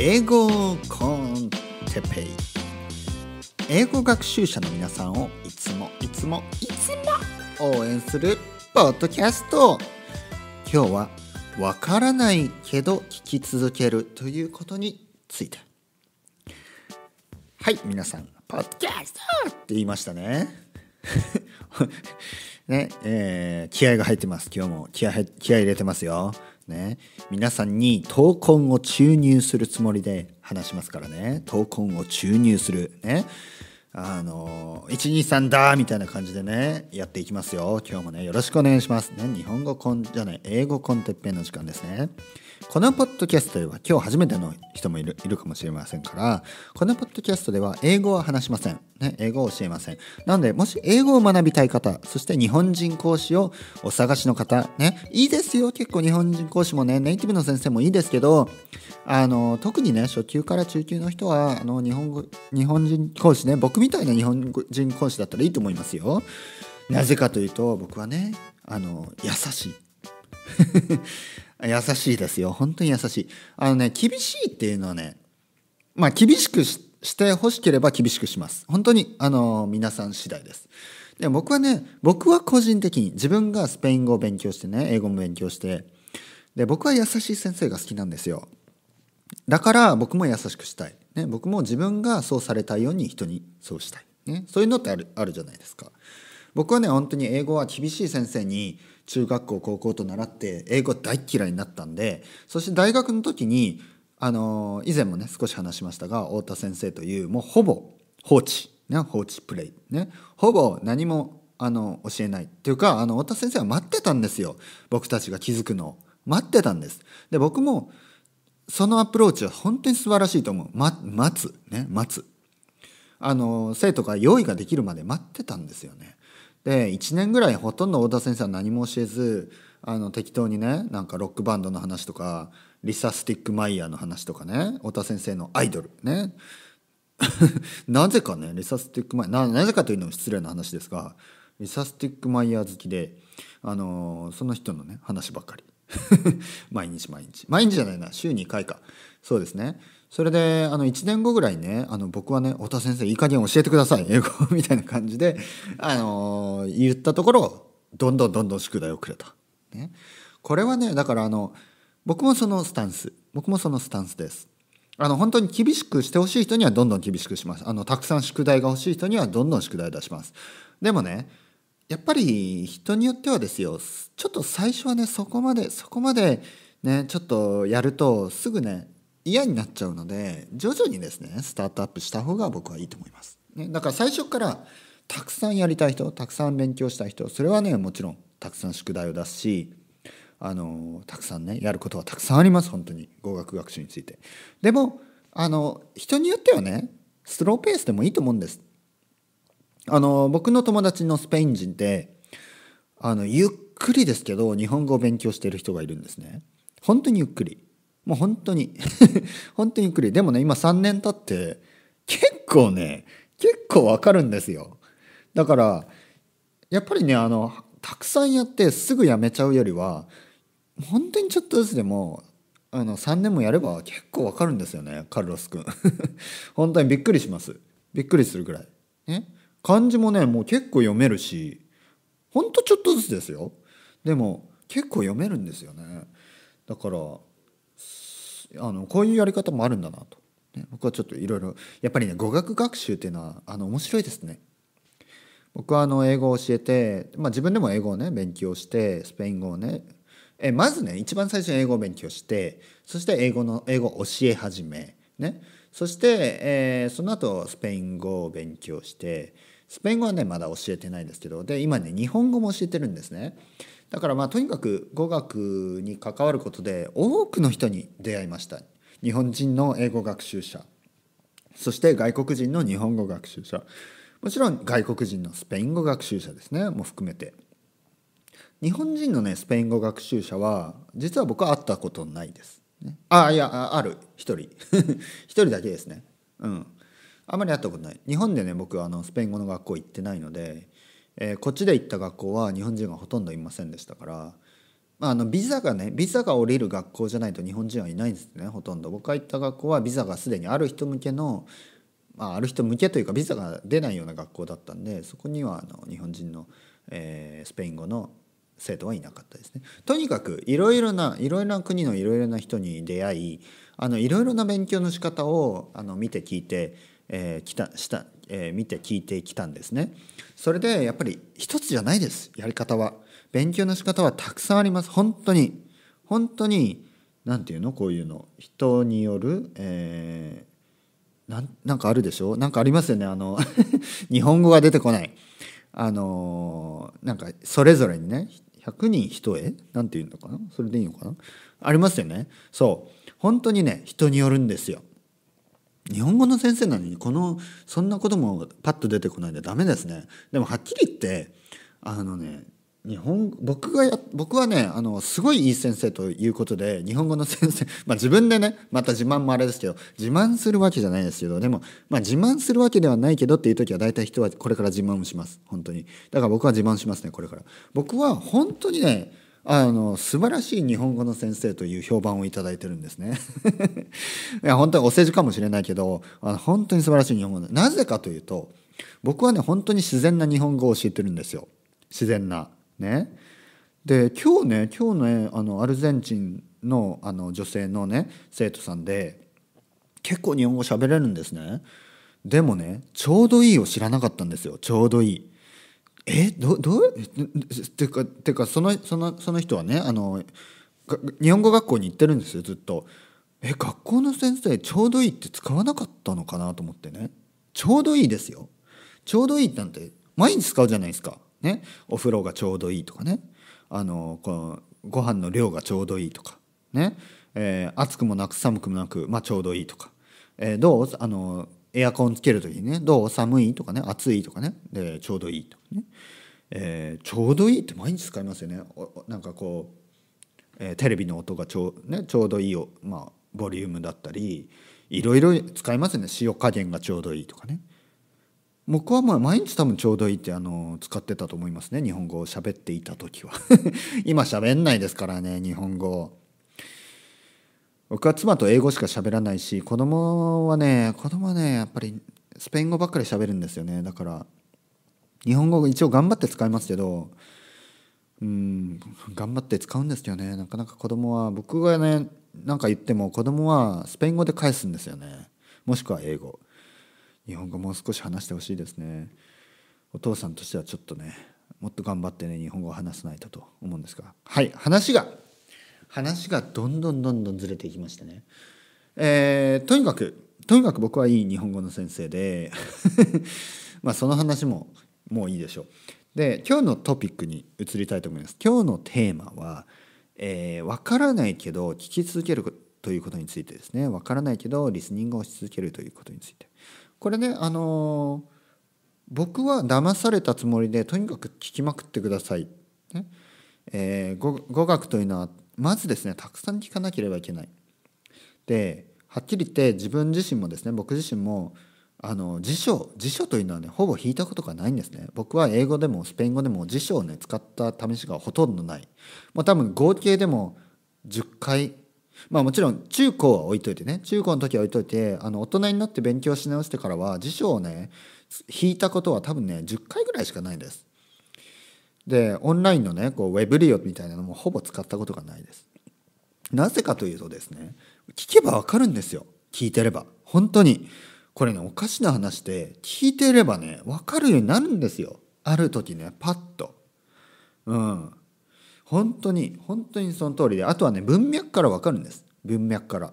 英語コンテペイ英語学習者の皆さんをいつもいつもいつも応援するポッドキャスト今日はわからないけど聞き続けるということについてはい皆さんポッドキャストって言いましたね ねえー、気合が入ってます今日も気合気合入れてますよね皆さんに闘魂を注入するつもりで話しますからね闘魂を注入するねあの123だみたいな感じでねやっていきますよ今日もねよろしくお願いしますね日本語コンじゃない英語コンテッペンの時間ですねこのポッドキャストでは今日初めての人もいるいるかもしれませんからこのポッドキャストでは英語は話しません、ね、英語を教えませんなのでもし英語を学びたい方そして日本人講師をお探しの方ねいいですよ結構日本人講師もねネイティブの先生もいいですけどあの特にね初級から中級の人はあの日本語日本人講師ね僕みみたいな日本人講師だったらいいと思いますよ。なぜかというと僕はねあの優しい 優しいですよ本当に優しいあのね厳しいっていうのはねまあ厳しくしてほしければ厳しくします本当にあの皆さん次第ですで僕はね僕は個人的に自分がスペイン語を勉強してね英語も勉強してで僕は優しい先生が好きなんですよだから僕も優しくしたいね、僕も自分がそうされたように人にそうしたい、ね、そういうのってあるあるじゃないですか。僕はね本当に英語は厳しい先生に中学校高校と習って英語大嫌いになったんでそして大学の時にあの以前もね少し話しましたが太田先生というもうほぼ放置、ね、放置プレイ、ね、ほぼ何もあの教えないっていうかあの太田先生は待ってたんですよ僕たちが気づくのを待ってたんですで僕もそのアプローチは本当に素晴らしいと思う。ま、待つ。ね、待つ。あの、生徒が用意ができるまで待ってたんですよね。で、1年ぐらいほとんど太田先生は何も教えず、あの、適当にね、なんかロックバンドの話とか、リサ・スティック・マイヤーの話とかね、太田先生のアイドルね。なぜかね、リサ・スティック・マイヤー、なぜかというのも失礼な話ですが、リサ・スティック・マイヤー好きで、あの、その人のね、話ばっかり。毎日毎日毎日じゃないな週2回かそうですねそれであの1年後ぐらいねあの僕はね太田先生いい加減教えてください英語 みたいな感じで、あのー、言ったところどんどんどんどん宿題をくれた、ね、これはねだからあの僕もそのスタンス僕もそのスタンスですあの本当に厳しくしてほしい人にはどんどん厳しくしますあのたくさん宿題が欲しい人にはどんどん宿題出しますでもねやっぱり人によってはですよちょっと最初はねそこまでそこまでねちょっとやるとすぐね嫌になっちゃうので徐々にですねスタートアップした方が僕はいいと思います。ね、だから最初からたくさんやりたい人たくさん勉強したい人それはねもちろんたくさん宿題を出すしあのたくさんねやることはたくさんあります本当に語学学習について。でもあの人によってはねスローペースでもいいと思うんです。あの、僕の友達のスペイン人て、あの、ゆっくりですけど、日本語を勉強してる人がいるんですね。本当にゆっくり。もう本当に 本当にゆっくり。でもね、今3年経って、結構ね、結構わかるんですよ。だから、やっぱりね、あの、たくさんやってすぐやめちゃうよりは、本当にちょっとずつでも、あの、3年もやれば結構わかるんですよね、カルロス君。本当にびっくりします。びっくりするぐらい。ね。漢字もねもう結構読めるしほんとちょっとずつですよでも結構読めるんですよねだからあのこういうやり方もあるんだなと、ね、僕はちょっといろいろやっぱりね語学学習っていうのはあの面白いですね僕はあの英語を教えて、まあ、自分でも英語をね勉強してスペイン語をねえまずね一番最初に英語を勉強してそして英語の英語を教え始めねそして、えー、その後スペイン語を勉強してスペイン語はねまだ教えてないですけどで今ね日本語も教えてるんですねだからまあとにかく語学に関わることで多くの人に出会いました日本人の英語学習者そして外国人の日本語学習者もちろん外国人のスペイン語学習者ですねも含めて日本人のねスペイン語学習者は実は僕は会ったことないです、ね、ああいやある一人 一人だけですねうんあまり会ったことない日本でね僕はあのスペイン語の学校行ってないので、えー、こっちで行った学校は日本人がほとんどいませんでしたから、まあ、あのビザがねビザが下りる学校じゃないと日本人はいないんですねほとんど僕が行った学校はビザがすでにある人向けの、まあ、ある人向けというかビザが出ないような学校だったんでそこにはあの日本人の、えー、スペイン語の生徒はいなかったですね。とにかくいろいろないろいろな国のいろいろな人に出会いあのいろいろな勉強の仕方をあの見て聞いてえー、きたした、えー、見て聞いてきたんですね。それでやっぱり一つじゃないです、やり方は。勉強の仕方はたくさんあります、本当に。本当に、何て言うの、こういうの。人による、えー、ななんかあるでしょなんかありますよね。あの日本語が出てこない。あのー、なんかそれぞれにね、100人人へなんて言うのかなそれでいいのかなありますよね。そう。本当にね、人によるんですよ。日本語の先生なのにこのそんなこともパッと出てこないでダメですねでもはっきり言ってあのね日本僕がや僕はねあのすごいいい先生ということで日本語の先生、まあ、自分でねまた自慢もあれですけど自慢するわけじゃないですけどでも、まあ、自慢するわけではないけどっていう時は大体人はこれから自慢をします本当にだから僕は自慢しますねこれから僕は本当にねあの素晴らしい日本語の先生という評判をいただいてるんですね。いや本当はお世辞かもしれないけどあの本当に素晴らしい日本語なぜかというと僕はね本当に自然な日本語を教えてるんですよ自然な。ね、で今日ね今日ねあのアルゼンチンのあの女性のね生徒さんで結構日本語喋れるんですね。でもねちょうどいいを知らなかったんですよちょうどいい。えどどうっていうかてかそのそのその人はねあの日本語学校に行ってるんですよずっと。え学校の先生ちょうどいいって使わなかったのかなと思ってねちょうどいいですよちょうどいいなんて毎日使うじゃないですかねお風呂がちょうどいいとかねあのこのご飯の量がちょうどいいとかね、えー、暑くもなく寒くもなく、まあ、ちょうどいいとか、えー、どうあのエアコンつける時にね「どう寒い?」とかね「暑い?」とかねで「ちょうどいい」とかね、えー、ちょうどいい」って毎日使いますよねなんかこう、えー、テレビの音がちょ,、ね、ちょうどいいよ、まあ、ボリュームだったりいろいろ使いますよね塩加減がちょうどいいとかね僕はまあ毎日多分ちょうどいいってあの使ってたと思いますね日本語を喋っていた時は 今喋んないですからね日本語僕は妻と英語しか喋らないし子供はね子供はねやっぱりスペイン語ばっかり喋るんですよねだから日本語一応頑張って使いますけどうん頑張って使うんですよねなかなか子供は僕がね何か言っても子供はスペイン語で返すんですよねもしくは英語日本語もう少し話してほしいですねお父さんとしてはちょっとねもっと頑張ってね日本語を話さないとと思うんですがはい話が話がどんどんどんどんずれていきましたね、えー、とにかくとにかく僕はいい日本語の先生で まあその話ももういいでしょう。で今日のトピックに移りたいと思います。今日のテーマは「えー、分からないけど聞き続けるということについてですね分からないけどリスニングをし続けるということについてこれねあのー、僕は騙されたつもりでとにかく聞きまくってください、ねえー、語学というのはまずですねたくさん聞かなければいけない。ではっきり言って自分自身もですね僕自身もあの辞書辞書というのはねほぼ引いたことがないんですね僕は英語でもスペイン語でも辞書をね使った試しがほとんどないもう多分合計でも10回まあもちろん中高は置いといてね中高の時は置いといてあの大人になって勉強し直してからは辞書をね引いたことは多分ね10回ぐらいしかないんですでオンラインのねこうウェブ利用みたいなのもほぼ使ったことがないですなぜかというとですね聞けばわかるんですよ聞いてれば本当にこれねおかしな話で聞いてればねわかるようになるんですよある時ねパッとうん本当に本当にその通りであとはね文脈からわかるんです文脈から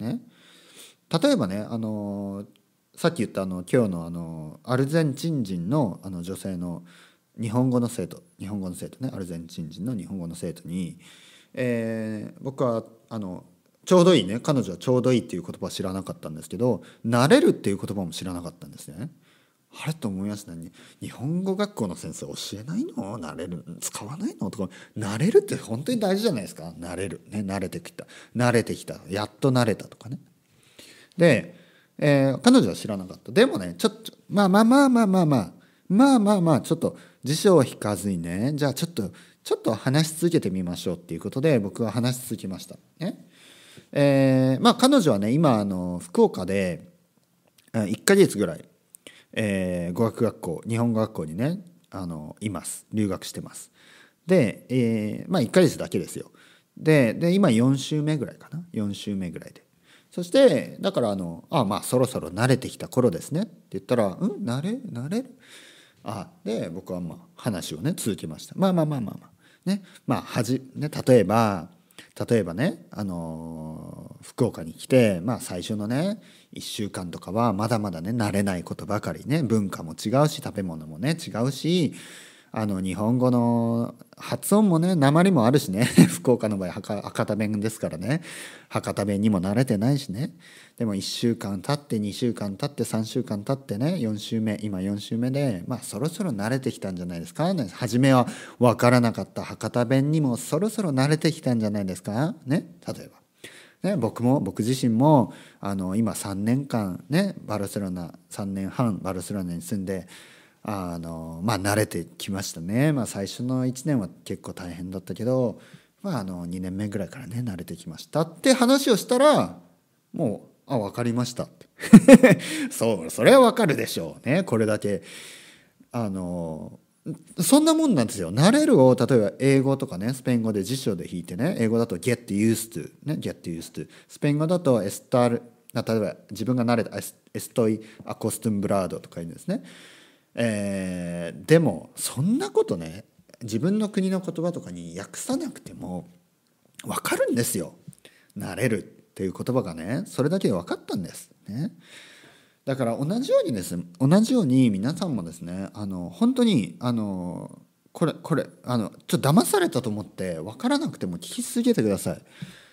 ね例えばねあのー、さっき言ったあの今日のあのー、アルゼンチン人のあの女性の日本語の生徒日本語の生徒ねアルゼンチン人の日本語の生徒に、えー、僕はあのちょうどいいね彼女はちょうどいいっていう言葉は知らなかったんですけど慣れるっていう言葉も知らなかったんですね。あれと思いましたね日本語学校の先生教えないの慣れる使わないのとか慣れるって本当に大事じゃないですか慣れるね慣れてきた慣れてきたやっと慣れたとかね。で、えー、彼女は知らなかったでもねちょっとまあまあまあまあまあまあまあまあまあちょっと辞書を引かずにねじゃあちょっとちょっと話し続けてみましょうっていうことで僕は話し続けました。ねえー、まあ彼女はね今あの福岡で1ヶ月ぐらい、えー、語学学校日本語学校にねあのいます留学してます。で、えー、まあ1ヶ月だけですよ。でで今4週目ぐらいかな4週目ぐらいで。そしてだからあの「あまあそろそろ慣れてきた頃ですね」って言ったら「うん慣れ慣れるあで僕はまあ話をね続けましたまあまあまあまあまあねまあはじね例えば例えばね、あのー、福岡に来て、まあ、最初のね1週間とかはまだまだね慣れないことばかりね文化も違うし食べ物もね違うしあの日本語の発音もね鉛もあるしね 福岡の場合博多弁ですからね博多弁にも慣れてないしねでも1週間経って2週間経って3週間経ってね4週目今4週目でまあそろそろ慣れてきたんじゃないですか、ね、初めは分からなかった博多弁にもそろそろ慣れてきたんじゃないですかね例えば。ね、僕も僕自身もあの今3年間ねバルセロナ3年半バルセロナに住んであのまあ慣れてきましたね、まあ、最初の1年は結構大変だったけど、まあ、あの2年目ぐらいからね慣れてきましたって話をしたらもう「あ分かりました」って そうそれは分かるでしょうねこれだけあのそんなもんなんですよ。慣れるを、例えば英語とかね、スペイン語で辞書で引いてね、英語だと get used to、ね、get used to。スペイン語だと estar、例えば自分が慣れたエストイ・アコステ s ン・ブラードとか言うんですね。えー、でもそんなことね自分の国の言葉とかに訳さなくても分かるんですよ「なれる」っていう言葉がねそれだけで分かったんです。ね、だから同じようにですね同じように皆さんもですねあの本当にあのこれこれあのちょっと騙されたと思って分からなくても聞き続けてください。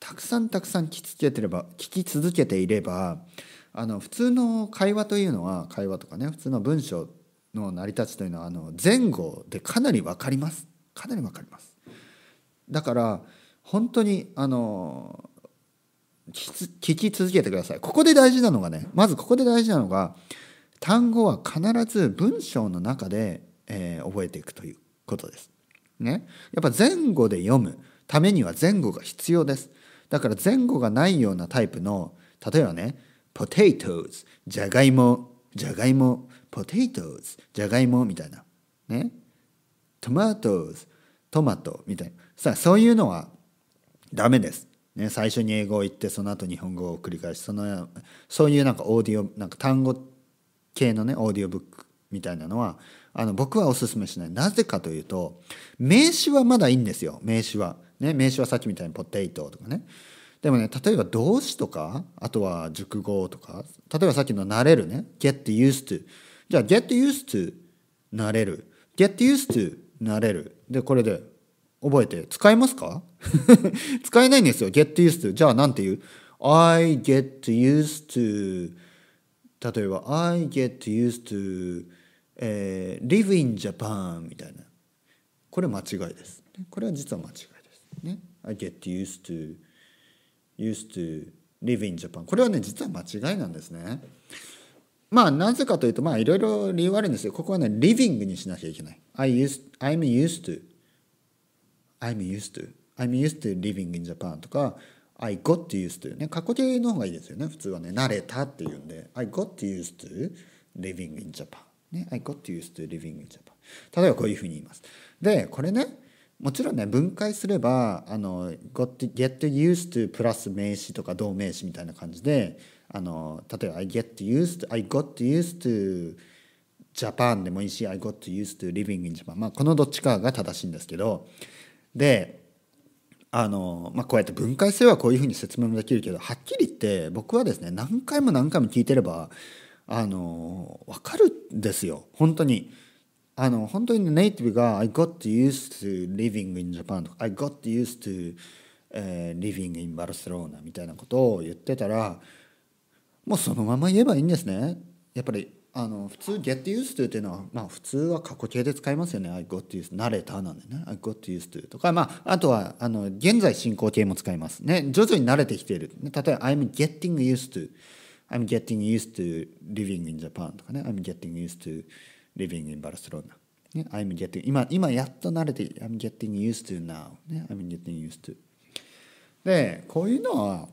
たくさんたくさん聞き続けてれば聞き続けていればあの普通の会話というのは会話とかね普通の文章の成り立ちというのはあの前後でかなり分かりますかなり分かります。だから本当にあの聞き続けてください。ここで大事なのがねまずここで大事なのが単語は必ず文章の中で、えー、覚えていくということです。ね、やっぱ前後で読むためには前後が必要です。だから前後がないようなタイプの例えばね「ポテイトズ、じゃがいも」「じゃがいも」ポテト a ズじゃがいもみたいなねトマトトマトみたいなさあそういうのはダメです、ね、最初に英語を言ってその後日本語を繰り返しそのそういうなんかオーディオなんか単語系のねオーディオブックみたいなのはあの僕はおすすめしないなぜかというと名詞はまだいいんですよ名詞は、ね、名詞はさっきみたいにポテイトとかねでもね例えば動詞とかあとは熟語とか例えばさっきの「慣れる」ね「get used to」じゃあ get used to なれる get used to なれるでこれで覚えて使えますか使えないんですよ get used to じゃあ何て言う I get used to 例えば I get used to、えー、live in Japan みたいなこれ間違いですこれは実は間違いですね I get used to used to live in Japan これはね実は間違いなんですねまあなぜかというとまあいろいろ理由はあるんですよここはね living にしなきゃいけない I used, I'm used to I'm used to I'm used to living in Japan とか I got used to ね過去形の方がいいですよね普通はね慣れたっていうんで I got used to living in Japan ね I got used to living in Japan 例えばこういうふうに言いますでこれねもちろんね分解すればあの got get used to プラス名詞とか動名詞みたいな感じであの例えば「I get used to, I got used to Japan」でもいいし「I got used to living in Japan」まあこのどっちかが正しいんですけどであの、まあ、こうやって分解すればこういうふうに説明もできるけどはっきり言って僕はですね何回も何回も聞いてればあの分かるんですよ本当に。あの本当にネイティブが「I got used to living in Japan」とか「I got used to、uh, living in Barcelona」みたいなことを言ってたら「もうそのまま言えばいいんですねやっぱりあの普通 get used to っていうのは、まあ、普通は過去形で使いますよね I got used 慣れたなんでね I got used to とか、まあ、あとはあの現在進行形も使いますね徐々に慣れてきている、ね、例えば I'm getting used to I'm getting used to living in Japan とかね I'm getting used to living in Barcelona ね、I'm getting 今今やっと慣れて I'm getting used to now、ね、I'm getting used to でこういうのは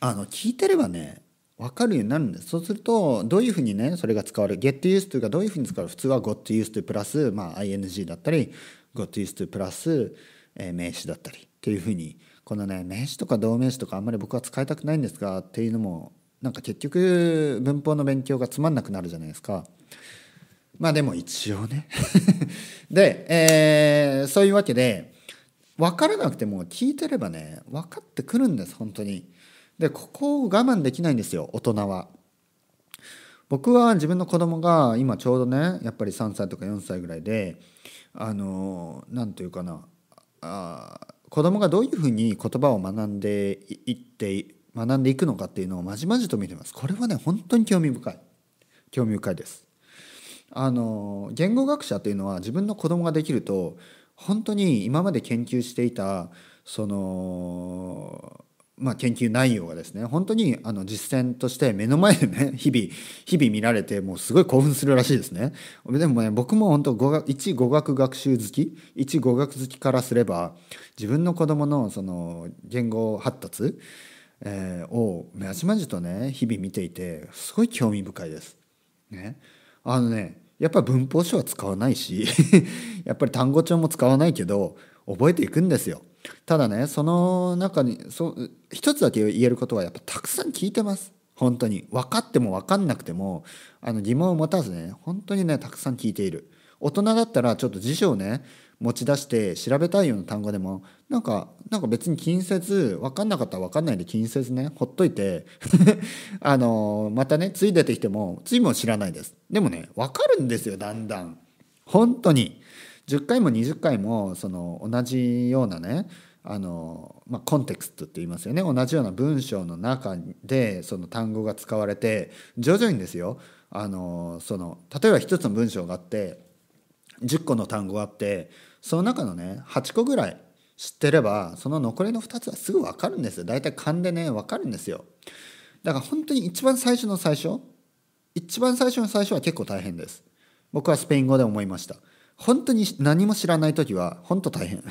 あの聞いてればね分かるようになるんですそうするとどういうふうにねそれが使われる get used to がどういうふうに使われる普通は got used to プラス、まあ、ing だったり got used to プラス、え名詞だったりっていうふうにこのね名詞とか動名詞とかあんまり僕は使いたくないんですがっていうのもなんか結局文法の勉強がつまんなくなるじゃないですか。まあでも一応ね で、えー、そういうわけで分からなくても聞いてればね分かってくるんです本当に。でここを我慢できないんですよ大人は。僕は自分の子供が今ちょうどねやっぱり3歳とか4歳ぐらいであの何というかなあ子供がどういうふうに言葉を学んでいって学んでいくのかっていうのをまじまじと見てます。これはね本当に興味深い興味深いです。あの言語学者というのは自分の子供ができると本当に今まで研究していたそのまあ、研究内容がですね本当にあの実践として目の前でね 日々日々見られてもうすごい興奮するらしいですねでもね僕も本当語学一語学学習好き一語学好きからすれば自分の子供のその言語発達、えー、をまじまじとね日々見ていてすごい興味深いです。ね、あのねやっぱ文法書は使わないし やっぱり単語帳も使わないけど覚えていくんですよ。ただねその中にそ一つだけ言えることはやっぱたくさん聞いてます本当に分かっても分かんなくてもあの疑問を持たずね本当にねたくさん聞いている大人だったらちょっと辞書をね持ち出して調べたいような単語でもなんかなんか別に気にせず分かんなかったら分かんないで気にせずねほっといて あのまたねつい出てきてもついも知らないですでもね分かるんですよだんだん本当に10回も20回もその同じようなねあの、まあ、コンテクストって言いますよね同じような文章の中でその単語が使われて徐々にですよあのその例えば1つの文章があって10個の単語があってその中のね8個ぐらい知ってればその残りの2つはすぐ分かるんですよ大体勘でね分かるんですよだから本当に一番最初の最初一番最初の最初は結構大変です僕はスペイン語で思いました本当に何も知らない時は本当大変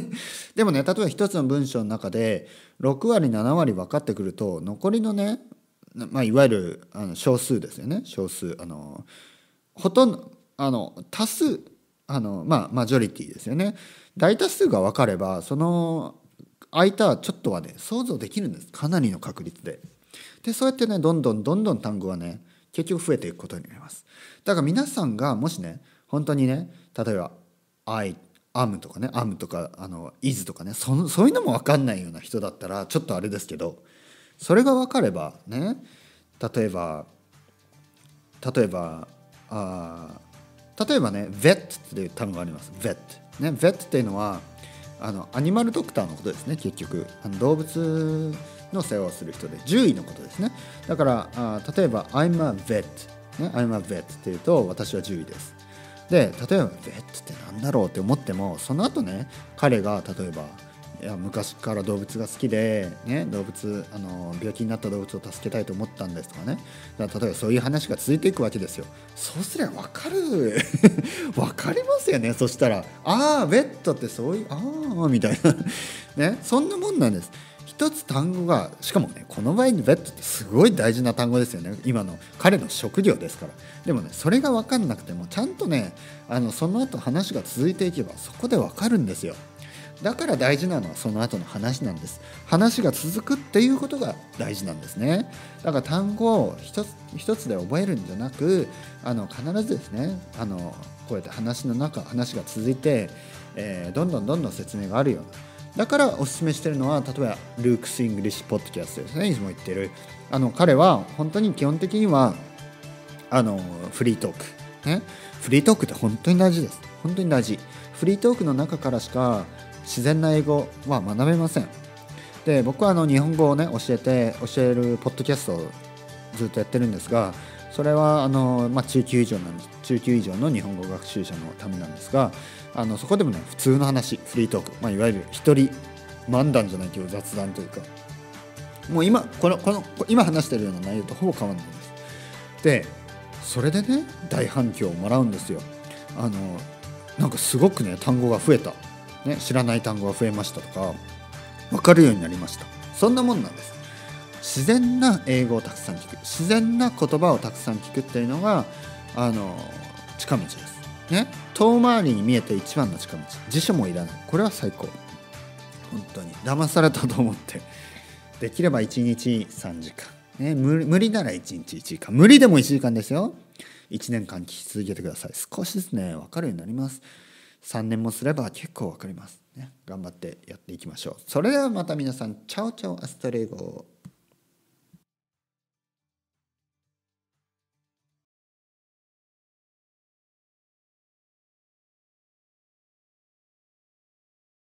でもね例えば一つの文章の中で6割7割分かってくると残りのね、まあ、いわゆるあの少数ですよね少数あのほとんどあの多数あのまあマジョリティですよね大多数が分かればその空いたちょっとはね想像できるんですかなりの確率で。でそうやってねどんどんどんどん単語はね結局増えていくことになります。だから皆さんがもしね本当にね例えば「I アムとかね「アムとか「あのイズとかねそそういうのも分かんないような人だったらちょっとあれですけどそれが分かればね例えば例えばあ例えばね「vet」っていう単語があります。vet ね、vet っていうのはあのアニマルドクターのことですね結局あの動物の世話をする人で獣医のことですねだからあ例えば「I'm a vet」ね「I'm a vet」っていうと私は獣医ですで例えばベッドって何だろうって思ってもその後ね彼が例えばいや昔から動物が好きで、ね、動物あの病気になった動物を助けたいと思ったんですとかねだから例えばそういう話が続いていくわけですよそうすりゃ分かる分 かりますよねそしたらああベッドってそういうああみたいなねそんなもんなんですつ単語がしかもねこの場合にベッドってすごい大事な単語ですよね今の彼の職業ですからでもねそれが分かんなくてもちゃんとねあのその後話が続いていけばそこで分かるんですよだから大事なのはその後の話なんです話が続くっていうことが大事なんですねだから単語を一つ一つで覚えるんじゃなくあの必ずですねあのこうやって話の中話が続いて、えー、どんどんどんどん説明があるようなだからおすすめしてるのは例えばルークス・イングリッシュ・ポッドキャストですねいつも言ってるあの彼は本当に基本的にはあのフリートーク、ね、フリートークって本当に大事です本当に大事フリートークの中からしか自然な英語は学べませんで僕はあの日本語をね教えて教えるポッドキャストをずっとやってるんですがそれはあの、まあ、中級以上なんです中級以上の日本語学習者のためなんですがあのそこでもね普通の話フリートーク、まあ、いわゆる一人漫談じゃないけど雑談というかもう今このこの今話してるような内容とほぼ変わらないんです。でそれでね大反響をもらうんですよ。あのなんかすごくね単語が増えた、ね、知らない単語が増えましたとか分かるようになりましたそんなもんなんです。自然な英語をたくさん聞く自然な言葉をたくさん聞くっていうのがあの近道です。ね、遠回りに見えて一番の近道辞書もいらないこれは最高本当に騙されたと思ってできれば1日3時間、ね、無理なら1日1時間無理でも1時間ですよ1年間聞き続けてください少しですね分かるようになります3年もすれば結構分かります、ね、頑張ってやっていきましょうそれではまた皆さんチャオチャオアストレイゴ